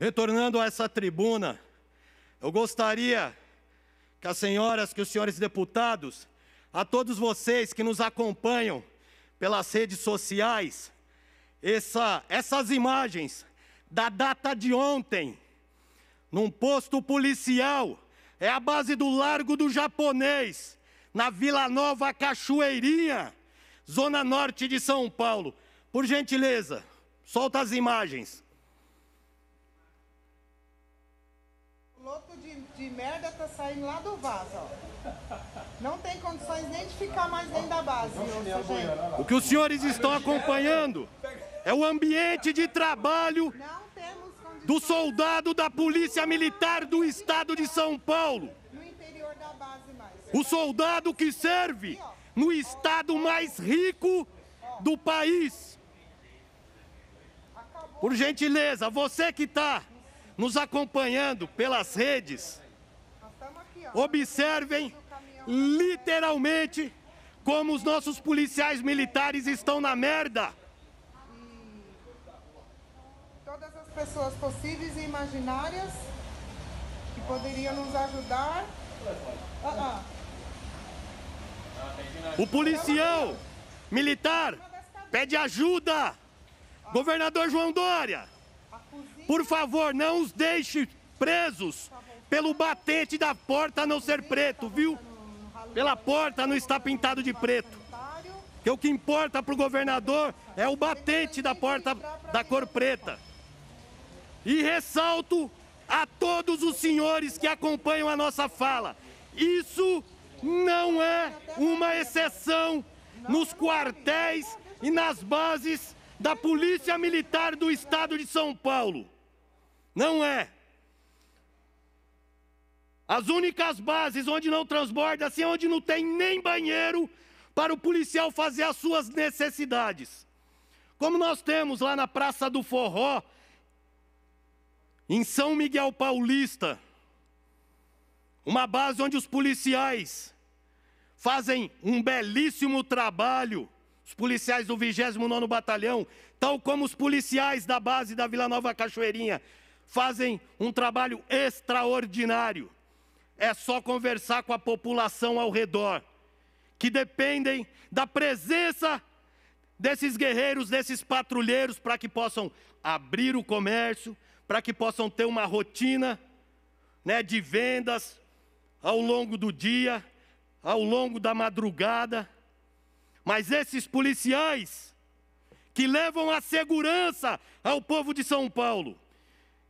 Retornando a essa tribuna, eu gostaria que as senhoras, que os senhores deputados, a todos vocês que nos acompanham pelas redes sociais, essa, essas imagens da data de ontem, num posto policial, é a base do Largo do Japonês, na Vila Nova Cachoeirinha, zona norte de São Paulo. Por gentileza, solta as imagens. de merda tá saindo lá do vaso, ó. Não tem condições nem de ficar mais dentro da base, O que os senhores estão acompanhando é o ambiente de trabalho do soldado da Polícia Militar do Estado de São Paulo. O soldado que serve no estado mais rico do país. Por gentileza, você que está nos acompanhando pelas redes, Observem literalmente como os nossos policiais militares estão na merda. Todas as pessoas possíveis e imaginárias que poderiam nos ajudar. Uh -uh. O policial militar pede ajuda. Governador João Dória, por favor, não os deixe presos pelo batente da porta não ser preto, viu? Pela porta não estar pintado de preto. Que o que importa para o governador é o batente da porta da cor preta. E ressalto a todos os senhores que acompanham a nossa fala: isso não é uma exceção nos quartéis e nas bases da Polícia Militar do Estado de São Paulo. Não é. As únicas bases onde não transborda, assim, onde não tem nem banheiro para o policial fazer as suas necessidades. Como nós temos lá na Praça do Forró, em São Miguel Paulista, uma base onde os policiais fazem um belíssimo trabalho, os policiais do 29º Batalhão, tal como os policiais da base da Vila Nova Cachoeirinha, fazem um trabalho extraordinário. É só conversar com a população ao redor, que dependem da presença desses guerreiros, desses patrulheiros, para que possam abrir o comércio, para que possam ter uma rotina né, de vendas ao longo do dia, ao longo da madrugada. Mas esses policiais que levam a segurança ao povo de São Paulo,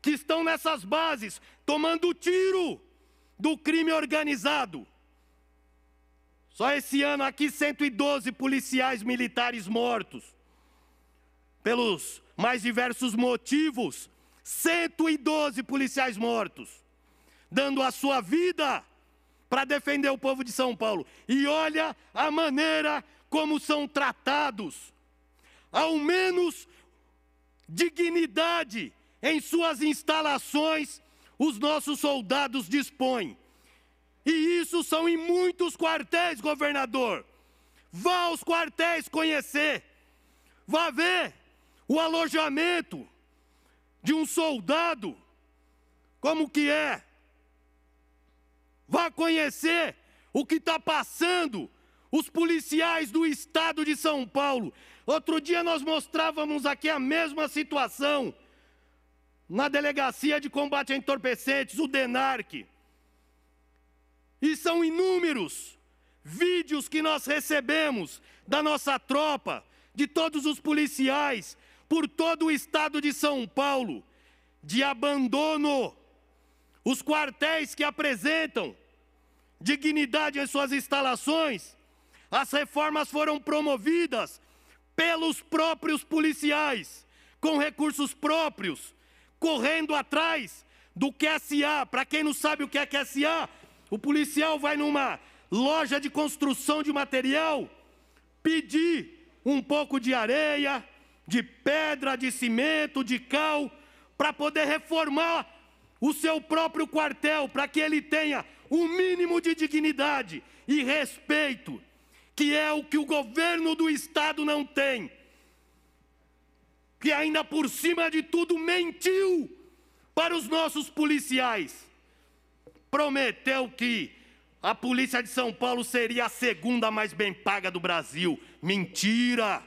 que estão nessas bases tomando tiro, do crime organizado. Só esse ano aqui, 112 policiais militares mortos. Pelos mais diversos motivos, 112 policiais mortos. Dando a sua vida para defender o povo de São Paulo. E olha a maneira como são tratados. Ao menos dignidade em suas instalações os nossos soldados dispõem. E isso são em muitos quartéis, governador. Vá aos quartéis conhecer. Vá ver o alojamento de um soldado. Como que é? Vá conhecer o que está passando os policiais do estado de São Paulo. Outro dia nós mostrávamos aqui a mesma situação na Delegacia de Combate a Entorpecentes, o DENARC. E são inúmeros vídeos que nós recebemos da nossa tropa, de todos os policiais, por todo o estado de São Paulo, de abandono. Os quartéis que apresentam dignidade em suas instalações, as reformas foram promovidas pelos próprios policiais, com recursos próprios correndo atrás do QSA. É para quem não sabe o que é QSA, é o policial vai numa loja de construção de material pedir um pouco de areia, de pedra, de cimento, de cal, para poder reformar o seu próprio quartel, para que ele tenha o um mínimo de dignidade e respeito, que é o que o governo do Estado não tem que ainda por cima de tudo mentiu para os nossos policiais. Prometeu que a polícia de São Paulo seria a segunda mais bem paga do Brasil. Mentira!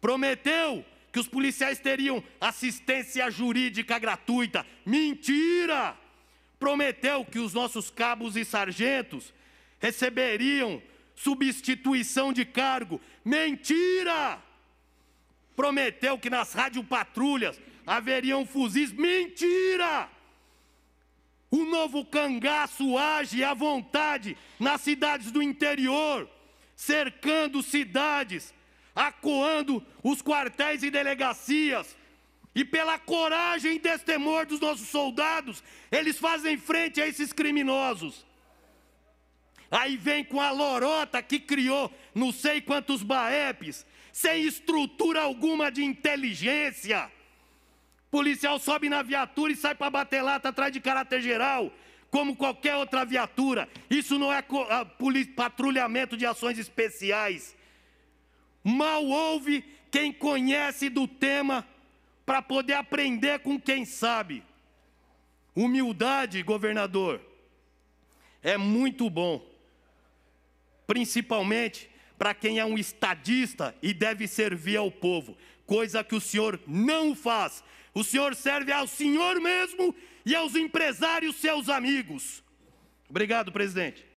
Prometeu que os policiais teriam assistência jurídica gratuita. Mentira! Prometeu que os nossos cabos e sargentos receberiam substituição de cargo. Mentira! prometeu que nas rádio patrulhas haveriam fuzis. Mentira! O novo cangaço age à vontade nas cidades do interior, cercando cidades, acoando os quartéis e delegacias. E pela coragem e destemor dos nossos soldados, eles fazem frente a esses criminosos. Aí vem com a lorota que criou não sei quantos baepes, sem estrutura alguma de inteligência. Policial sobe na viatura e sai para bater lata atrás de caráter geral, como qualquer outra viatura. Isso não é patrulhamento de ações especiais. Mal ouve quem conhece do tema para poder aprender com quem sabe. Humildade, governador, é muito bom, principalmente para quem é um estadista e deve servir ao povo, coisa que o senhor não faz. O senhor serve ao senhor mesmo e aos empresários seus amigos. Obrigado, presidente.